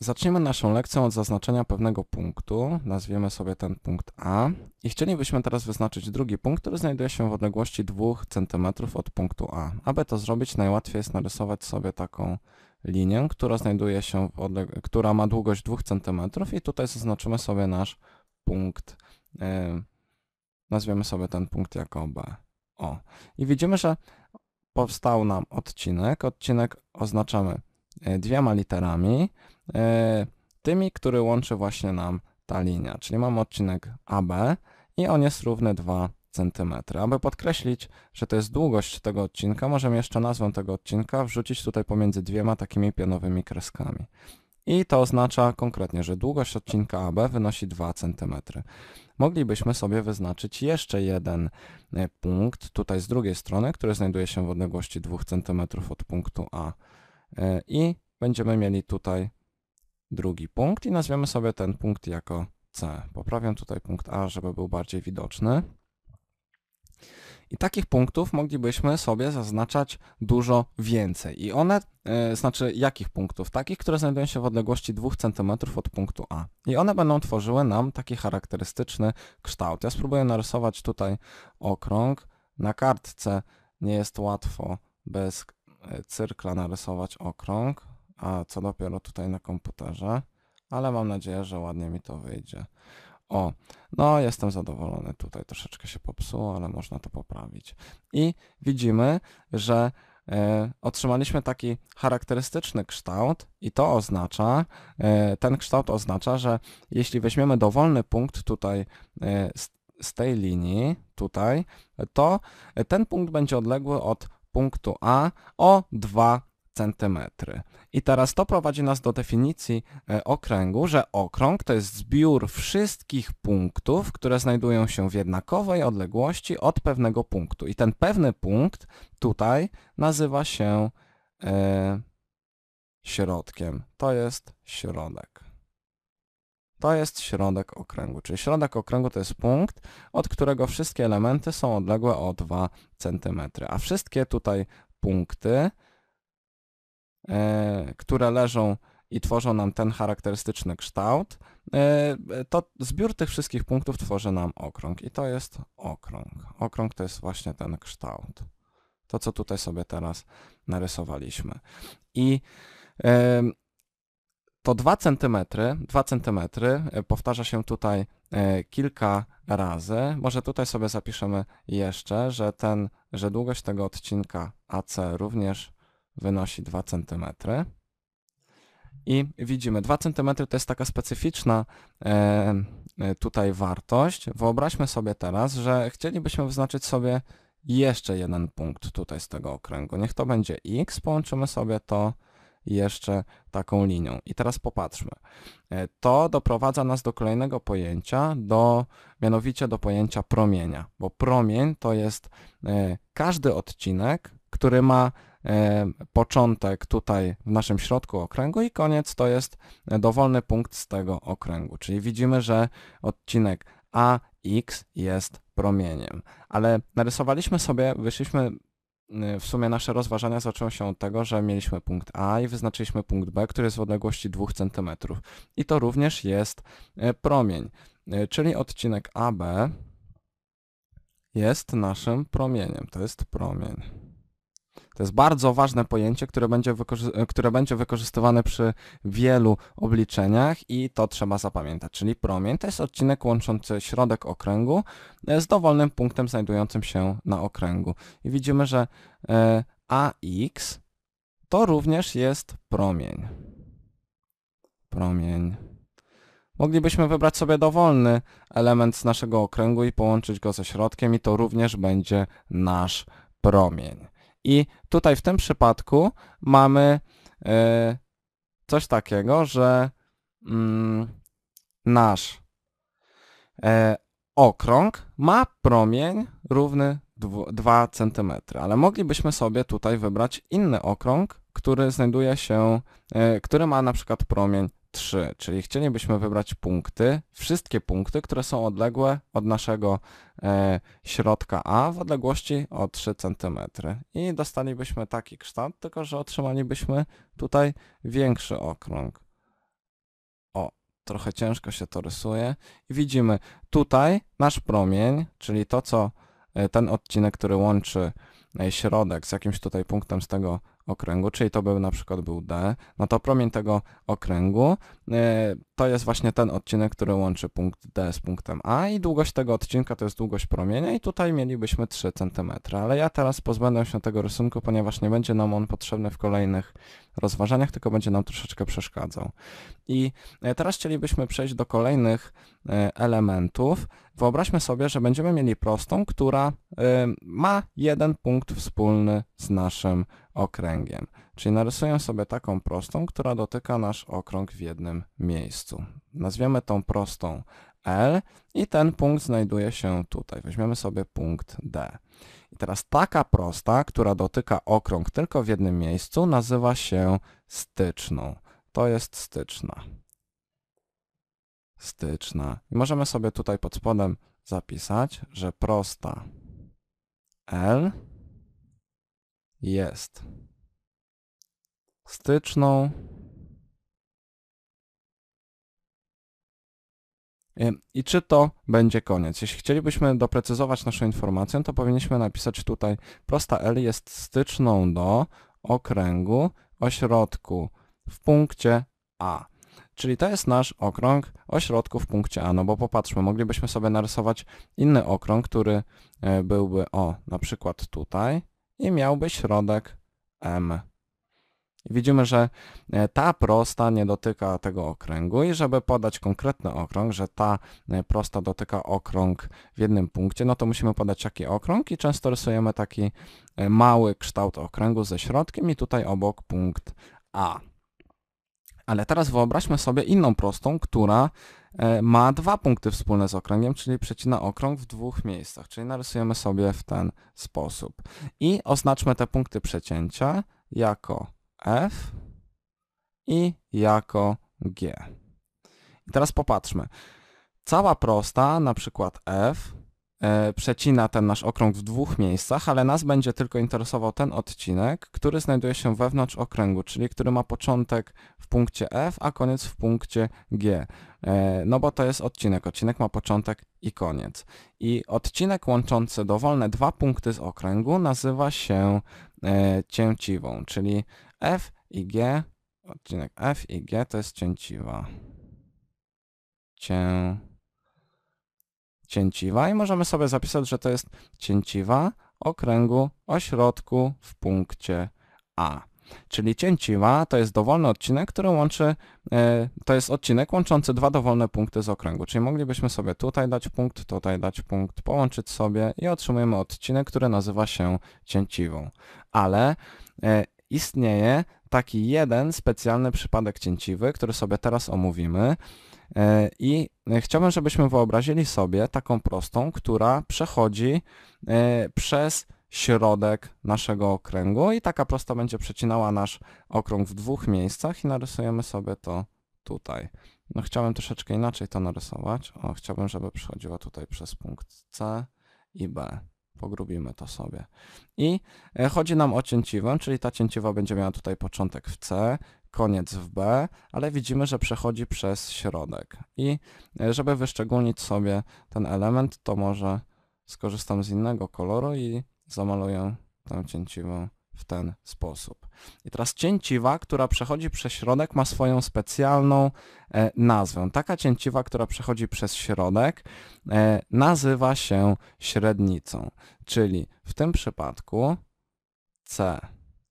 Zaczniemy naszą lekcję od zaznaczenia pewnego punktu. Nazwiemy sobie ten punkt A. I chcielibyśmy teraz wyznaczyć drugi punkt, który znajduje się w odległości 2 cm od punktu A. Aby to zrobić, najłatwiej jest narysować sobie taką linię, która znajduje się która ma długość 2 cm i tutaj zaznaczymy sobie nasz punkt. Yy, nazwiemy sobie ten punkt jako B. O. I widzimy, że powstał nam odcinek. Odcinek oznaczamy E, dwiema literami, e, tymi, który łączy właśnie nam ta linia, czyli mamy odcinek AB i on jest równy 2 cm. Aby podkreślić, że to jest długość tego odcinka, możemy jeszcze nazwę tego odcinka wrzucić tutaj pomiędzy dwiema takimi pionowymi kreskami. I to oznacza konkretnie, że długość odcinka AB wynosi 2 cm. Moglibyśmy sobie wyznaczyć jeszcze jeden e, punkt tutaj z drugiej strony, który znajduje się w odległości 2 cm od punktu A. E, i będziemy mieli tutaj drugi punkt i nazwiemy sobie ten punkt jako C. Poprawiam tutaj punkt A, żeby był bardziej widoczny. I takich punktów moglibyśmy sobie zaznaczać dużo więcej. I one, yy, znaczy jakich punktów? Takich, które znajdują się w odległości 2 cm od punktu A. I one będą tworzyły nam taki charakterystyczny kształt. Ja spróbuję narysować tutaj okrąg. Na kartce nie jest łatwo bez E, cyrkla narysować okrąg, a co dopiero tutaj na komputerze, ale mam nadzieję, że ładnie mi to wyjdzie. O, no jestem zadowolony tutaj, troszeczkę się popsuło, ale można to poprawić. I widzimy, że e, otrzymaliśmy taki charakterystyczny kształt i to oznacza, e, ten kształt oznacza, że jeśli weźmiemy dowolny punkt tutaj z tej linii, tutaj, to ten punkt będzie odległy od punktu A o 2 cm. I teraz to prowadzi nas do definicji e, okręgu, że okrąg to jest zbiór wszystkich punktów, które znajdują się w jednakowej odległości od pewnego punktu. I ten pewny punkt tutaj nazywa się e, środkiem. To jest środek to jest środek okręgu, czyli środek okręgu to jest punkt, od którego wszystkie elementy są odległe o 2 cm, a wszystkie tutaj punkty, e, które leżą i tworzą nam ten charakterystyczny kształt, e, to zbiór tych wszystkich punktów tworzy nam okrąg i to jest okrąg. Okrąg to jest właśnie ten kształt. To, co tutaj sobie teraz narysowaliśmy. I e, to 2 cm, 2 cm powtarza się tutaj e, kilka razy. Może tutaj sobie zapiszemy jeszcze, że, ten, że długość tego odcinka AC również wynosi 2 cm. I widzimy, 2 cm to jest taka specyficzna e, e, tutaj wartość. Wyobraźmy sobie teraz, że chcielibyśmy wyznaczyć sobie jeszcze jeden punkt tutaj z tego okręgu. Niech to będzie x, połączymy sobie to jeszcze taką linią. I teraz popatrzmy. E, to doprowadza nas do kolejnego pojęcia, do, mianowicie do pojęcia promienia, bo promień to jest e, każdy odcinek, który ma e, początek tutaj w naszym środku okręgu i koniec to jest dowolny punkt z tego okręgu. Czyli widzimy, że odcinek AX jest promieniem. Ale narysowaliśmy sobie, wyszliśmy w sumie nasze rozważania zaczęły się od tego, że mieliśmy punkt A i wyznaczyliśmy punkt B, który jest w odległości 2 cm. I to również jest e, promień, e, czyli odcinek AB jest naszym promieniem. To jest promień. To jest bardzo ważne pojęcie, które będzie, e, które będzie wykorzystywane przy wielu obliczeniach i to trzeba zapamiętać. Czyli promień to jest odcinek łączący środek okręgu e, z dowolnym punktem znajdującym się na okręgu. I widzimy, że e, AX to również jest promień. Promień. Moglibyśmy wybrać sobie dowolny element z naszego okręgu i połączyć go ze środkiem i to również będzie nasz promień. I tutaj w tym przypadku mamy e, coś takiego, że mm, nasz e, okrąg ma promień równy 2 cm, ale moglibyśmy sobie tutaj wybrać inny okrąg, który znajduje się, e, który ma na przykład promień 3, czyli chcielibyśmy wybrać punkty, wszystkie punkty, które są odległe od naszego e, środka A w odległości o 3 cm. I dostalibyśmy taki kształt, tylko że otrzymalibyśmy tutaj większy okrąg. O, trochę ciężko się to rysuje. I widzimy tutaj nasz promień, czyli to, co e, ten odcinek, który łączy e, środek z jakimś tutaj punktem z tego okręgu, czyli to był na przykład był D, no to promień tego okręgu e, to jest właśnie ten odcinek, który łączy punkt D z punktem A i długość tego odcinka to jest długość promienia i tutaj mielibyśmy 3 cm, ale ja teraz pozbędę się tego rysunku, ponieważ nie będzie nam on potrzebny w kolejnych rozważaniach, tylko będzie nam troszeczkę przeszkadzał. I e, teraz chcielibyśmy przejść do kolejnych e, elementów. Wyobraźmy sobie, że będziemy mieli prostą, która e, ma jeden punkt wspólny z naszym okręgiem. Czyli narysuję sobie taką prostą, która dotyka nasz okrąg w jednym miejscu. Nazwiemy tą prostą L i ten punkt znajduje się tutaj. Weźmiemy sobie punkt D. I teraz taka prosta, która dotyka okrąg tylko w jednym miejscu, nazywa się styczną. To jest styczna. Styczna. I możemy sobie tutaj pod spodem zapisać, że prosta L jest styczną. I czy to będzie koniec? Jeśli chcielibyśmy doprecyzować naszą informację, to powinniśmy napisać tutaj prosta L jest styczną do okręgu ośrodku w punkcie A. Czyli to jest nasz okrąg ośrodku w punkcie A, no bo popatrzmy, moglibyśmy sobie narysować inny okrąg, który e, byłby o, na przykład tutaj i miałby środek M widzimy, że e, ta prosta nie dotyka tego okręgu i żeby podać konkretny okrąg, że ta e, prosta dotyka okrąg w jednym punkcie, no to musimy podać jaki okrąg i często rysujemy taki e, mały kształt okręgu ze środkiem i tutaj obok punkt A. Ale teraz wyobraźmy sobie inną prostą, która ma dwa punkty wspólne z okręgiem, czyli przecina okrąg w dwóch miejscach, czyli narysujemy sobie w ten sposób. I oznaczmy te punkty przecięcia jako F i jako G. I teraz popatrzmy. Cała prosta, na przykład F, e, przecina ten nasz okrąg w dwóch miejscach, ale nas będzie tylko interesował ten odcinek, który znajduje się wewnątrz okręgu, czyli który ma początek w punkcie F, a koniec w punkcie G. E, no bo to jest odcinek. Odcinek ma początek i koniec. I odcinek łączący dowolne dwa punkty z okręgu nazywa się e, cięciwą, czyli F i G, odcinek F i G to jest cięciwa. Cię... Cięciwa i możemy sobie zapisać, że to jest cięciwa okręgu o środku w punkcie A. Czyli cięciwa to jest dowolny odcinek, który łączy, e, to jest odcinek łączący dwa dowolne punkty z okręgu. Czyli moglibyśmy sobie tutaj dać punkt, tutaj dać punkt, połączyć sobie i otrzymujemy odcinek, który nazywa się cięciwą. Ale e, istnieje taki jeden specjalny przypadek cięciwy, który sobie teraz omówimy. E, I chciałbym, żebyśmy wyobrazili sobie taką prostą, która przechodzi e, przez środek naszego okręgu i taka prosta będzie przecinała nasz okrąg w dwóch miejscach i narysujemy sobie to tutaj. No chciałem troszeczkę inaczej to narysować. O, chciałbym, żeby przechodziła tutaj przez punkt C i B pogrubimy to sobie. I e, chodzi nam o cięciwę, czyli ta cięciwa będzie miała tutaj początek w C, koniec w B, ale widzimy, że przechodzi przez środek. I e, żeby wyszczególnić sobie ten element, to może skorzystam z innego koloru i zamaluję tę cięciwą w ten sposób. I teraz cięciwa, która przechodzi przez środek, ma swoją specjalną e, nazwę. Taka cięciwa, która przechodzi przez środek, e, nazywa się średnicą, czyli w tym przypadku C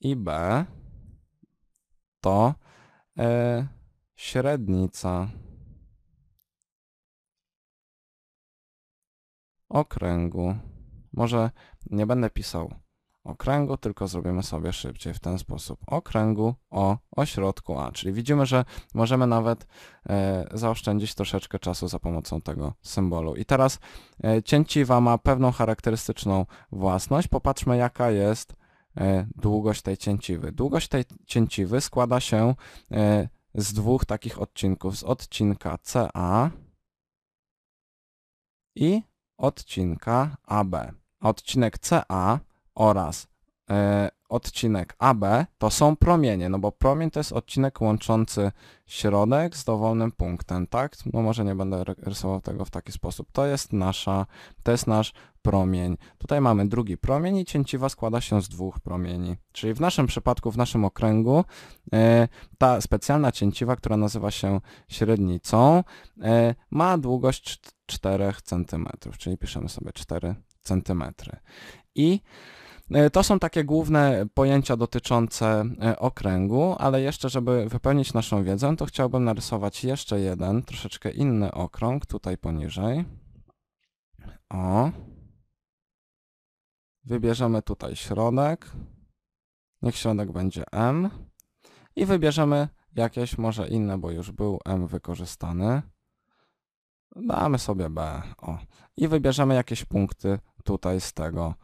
i B to e, średnica okręgu. Może nie będę pisał okręgu, tylko zrobimy sobie szybciej w ten sposób. Okręgu o ośrodku A, czyli widzimy, że możemy nawet e, zaoszczędzić troszeczkę czasu za pomocą tego symbolu. I teraz e, cięciwa ma pewną charakterystyczną własność. Popatrzmy jaka jest e, długość tej cięciwy. Długość tej cięciwy składa się e, z dwóch takich odcinków. Z odcinka CA i odcinka AB. Odcinek CA oraz e, odcinek AB to są promienie, no bo promień to jest odcinek łączący środek z dowolnym punktem, tak? No może nie będę rysował tego w taki sposób. To jest nasza, to jest nasz promień. Tutaj mamy drugi promień i cięciwa składa się z dwóch promieni. Czyli w naszym przypadku, w naszym okręgu e, ta specjalna cięciwa, która nazywa się średnicą, e, ma długość 4 cm, czyli piszemy sobie 4 cm. I E, to są takie główne pojęcia dotyczące e, okręgu, ale jeszcze, żeby wypełnić naszą wiedzę, to chciałbym narysować jeszcze jeden, troszeczkę inny okrąg, tutaj poniżej. O. Wybierzemy tutaj środek. Niech środek będzie M. I wybierzemy jakieś może inne, bo już był M wykorzystany. Damy sobie B. O. I wybierzemy jakieś punkty tutaj z tego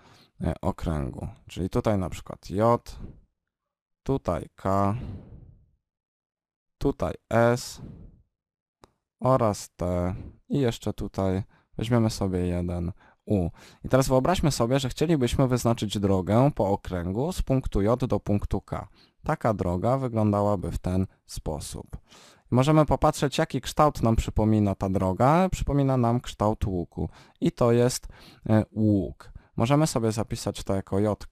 E, okręgu. Czyli tutaj na przykład J, tutaj K, tutaj S oraz T i jeszcze tutaj weźmiemy sobie jeden U. I teraz wyobraźmy sobie, że chcielibyśmy wyznaczyć drogę po okręgu z punktu J do punktu K. Taka droga wyglądałaby w ten sposób. Możemy popatrzeć, jaki kształt nam przypomina ta droga. Przypomina nam kształt łuku. I to jest e, łuk możemy sobie zapisać to jako J.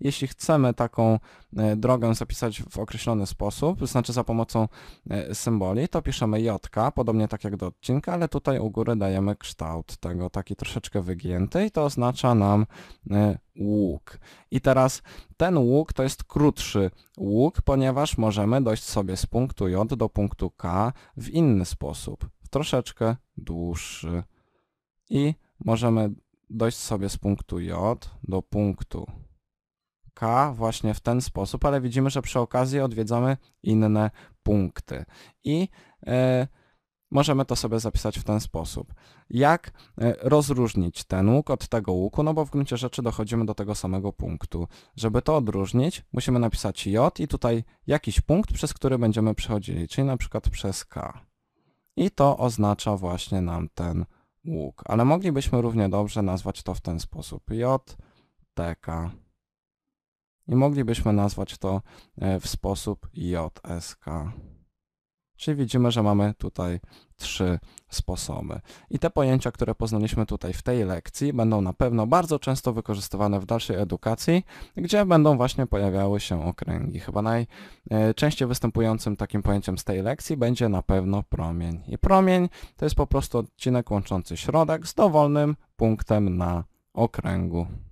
Jeśli chcemy taką e, drogę zapisać w określony sposób, to znaczy za pomocą e, symboli, to piszemy J, podobnie tak jak do odcinka, ale tutaj u góry dajemy kształt tego, taki troszeczkę wygięty i to oznacza nam e, łuk. I teraz ten łuk to jest krótszy łuk, ponieważ możemy dojść sobie z punktu J do punktu K w inny sposób, w troszeczkę dłuższy. I możemy dojść sobie z punktu J do punktu K właśnie w ten sposób, ale widzimy, że przy okazji odwiedzamy inne punkty i e, możemy to sobie zapisać w ten sposób. Jak e, rozróżnić ten łuk od tego łuku? No bo w gruncie rzeczy dochodzimy do tego samego punktu. Żeby to odróżnić, musimy napisać J i tutaj jakiś punkt, przez który będziemy przechodzili, czyli na przykład przez K. I to oznacza właśnie nam ten łuk, ale moglibyśmy równie dobrze nazwać to w ten sposób. JTK. I moglibyśmy nazwać to e, w sposób JSK. Czyli widzimy, że mamy tutaj trzy sposoby. I te pojęcia, które poznaliśmy tutaj w tej lekcji, będą na pewno bardzo często wykorzystywane w dalszej edukacji, gdzie będą właśnie pojawiały się okręgi. Chyba najczęściej występującym takim pojęciem z tej lekcji będzie na pewno promień. I promień to jest po prostu odcinek łączący środek z dowolnym punktem na okręgu.